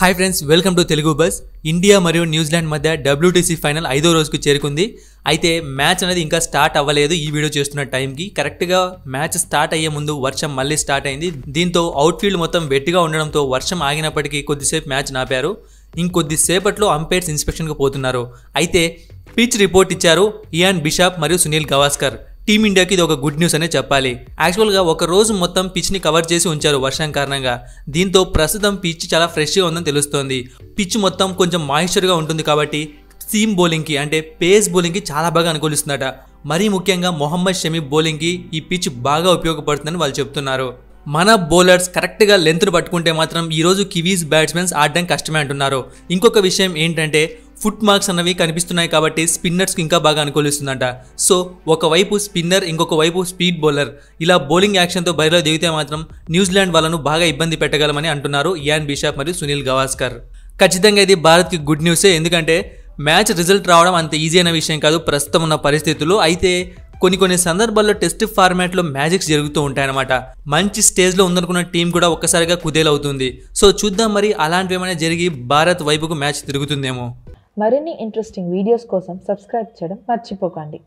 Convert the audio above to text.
hi friends welcome to Telugu bus India మరియు New Zealand మధ్య WTC final ఐదో రోజుకు చేరుకుంది అయితే మ్యాచ్ అనేది ఇంకా స్టార్ట్ అవ్వలేదు ఈ వీడియో చేస్తున్న టైంకి కరెక్ట్గా మ్యాచ్ స్టార్ట్ అయ్యే ముందు వర్షం మళ్ళీ స్టార్ట్ అయింది దీంతో అవుట్ఫీల్డ్ మొత్తం వెట్టిగా ఉండడంతో వర్షం ఆగినప్పటికీ కొద్దిసేపు మ్యాచ్ నాపారు ఇంకొద్దిసేపట్లో అంపైర్స్ ఇన్స్పెక్షన్కు పోతున్నారు అయితే పిచ్ రిపోర్ట్ ఇచ్చారు ఇయాన్ బిషాప్ మరియు సునీల్ గవాస్కర్ టీమిండియాకి ఇది ఒక గుడ్ న్యూస్ అనే చెప్పాలి యాక్చువల్గా ఒక రోజు మొత్తం పిచ్ని కవర్ చేసి ఉంచారు వర్షం కారణంగా దీంతో ప్రస్తుతం పిచ్ చాలా ఫ్రెష్గా ఉందని తెలుస్తోంది పిచ్ మొత్తం కొంచెం మాయిశ్చర్గా ఉంటుంది కాబట్టి సీమ్ బౌలింగ్కి అంటే పేస్ బౌలింగ్కి చాలా బాగా అనుకూలిస్తుందట మరీ ముఖ్యంగా మొహమ్మద్ షమీ బౌలింగ్కి ఈ పిచ్ బాగా ఉపయోగపడుతుందని వాళ్ళు చెప్తున్నారు మన బౌలర్స్ కరెక్ట్గా లెంత్ను పట్టుకుంటే మాత్రం ఈరోజు కివీస్ బ్యాట్స్మెన్స్ ఆడడం కష్టమే అంటున్నారు ఇంకొక విషయం ఏంటంటే ఫుట్ మార్క్స్ అన్నవి కనిపిస్తున్నాయి కాబట్టి స్పిన్నర్స్కి ఇంకా బాగా అనుకూలిస్తుందంట సో ఒకవైపు స్పిన్నర్ ఇంకొక వైపు స్పీడ్ బౌలర్ ఇలా బౌలింగ్ యాక్షన్తో బరిలో దిగితే మాత్రం న్యూజిలాండ్ వాళ్ళను బాగా ఇబ్బంది పెట్టగలమని అంటున్నారు ఇయాన్ బిషాప్ మరియు సునీల్ గవాస్కర్ ఖచ్చితంగా ఇది భారత్కి గుడ్ న్యూసే ఎందుకంటే మ్యాచ్ రిజల్ట్ రావడం అంత ఈజీ అయిన విషయం కాదు ప్రస్తుతం ఉన్న పరిస్థితులు అయితే కొన్ని కొన్ని సందర్భాల్లో టెస్ట్ ఫార్మాట్లో మ్యాజిక్స్ జరుగుతూ ఉంటాయన్నమాట మంచి స్టేజ్లో ఉందనుకున్న టీం కూడా ఒక్కసారిగా కుదేలవుతుంది సో చూద్దాం మరి అలాంటివి ఏమైనా జరిగి భారత్ వైపుకు మ్యాచ్ తిరుగుతుందేమో మరిన్ని ఇంట్రెస్టింగ్ వీడియోస్ కోసం సబ్స్క్రైబ్ చేయడం మర్చిపోకండి